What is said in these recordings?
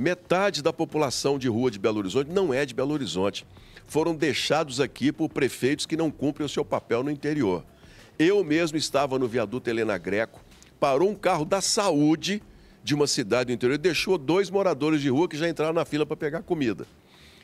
Metade da população de rua de Belo Horizonte não é de Belo Horizonte. Foram deixados aqui por prefeitos que não cumprem o seu papel no interior. Eu mesmo estava no viaduto Helena Greco, parou um carro da saúde de uma cidade do interior e deixou dois moradores de rua que já entraram na fila para pegar comida.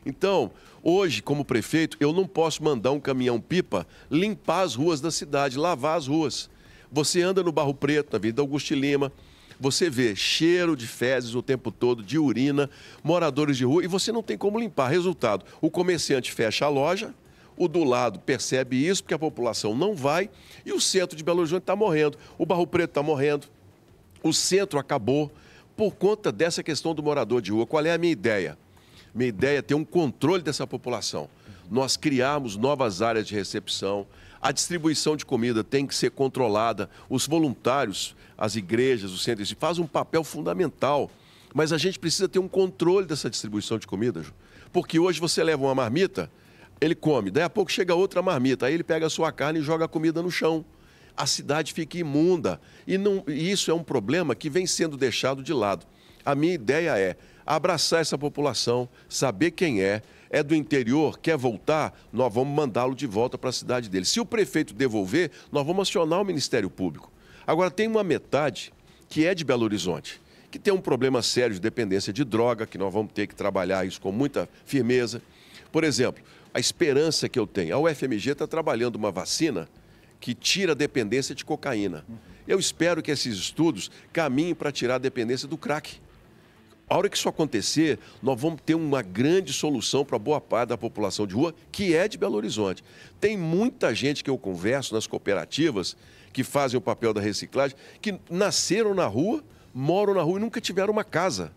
Então, hoje, como prefeito, eu não posso mandar um caminhão-pipa limpar as ruas da cidade, lavar as ruas. Você anda no Barro Preto, na Avenida Augusto Lima, você vê cheiro de fezes o tempo todo, de urina, moradores de rua, e você não tem como limpar. Resultado: o comerciante fecha a loja, o do lado percebe isso, porque a população não vai, e o centro de Belo Horizonte está morrendo, o Barro Preto está morrendo, o centro acabou por conta dessa questão do morador de rua. Qual é a minha ideia? Minha ideia é ter um controle dessa população. Nós criarmos novas áreas de recepção. A distribuição de comida tem que ser controlada. Os voluntários, as igrejas, os centros, fazem um papel fundamental. Mas a gente precisa ter um controle dessa distribuição de comida, Ju. Porque hoje você leva uma marmita, ele come, daí a pouco chega outra marmita, aí ele pega a sua carne e joga a comida no chão a cidade fica imunda. E, não, e, isso é um problema que vem sendo deixado de lado. A minha ideia é abraçar essa população, saber quem é, é do interior, quer voltar, nós vamos mandá-lo de volta para a cidade dele. Se o prefeito devolver, nós vamos acionar o Ministério Público. Agora, tem uma metade que é de Belo Horizonte, que tem um problema sério de dependência de droga, que nós vamos ter que trabalhar isso com muita firmeza. Por exemplo, a esperança que eu tenho, a UFMG está trabalhando uma vacina que tira a dependência de cocaína. Eu espero que esses estudos caminhem para tirar a dependência do crack. A hora que isso acontecer, nós vamos ter uma grande solução para boa parte da população de rua, que é de Belo Horizonte. Tem muita gente que eu converso nas cooperativas que fazem o papel da reciclagem, que nasceram na rua, moram na rua e nunca tiveram uma casa.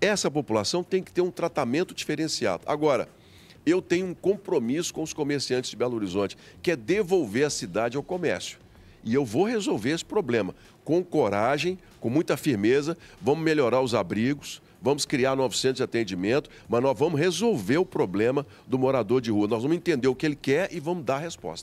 Essa população tem que ter um tratamento diferenciado. Agora, eu tenho um compromisso com os comerciantes de Belo Horizonte, que é devolver a cidade ao comércio e eu vou resolver esse problema com coragem, com muita firmeza. Vamos melhorar os abrigos, vamos criar novos centros de atendimento, mas nós vamos resolver o problema do morador de rua. Nós vamos entender o que ele quer e vamos dar a resposta.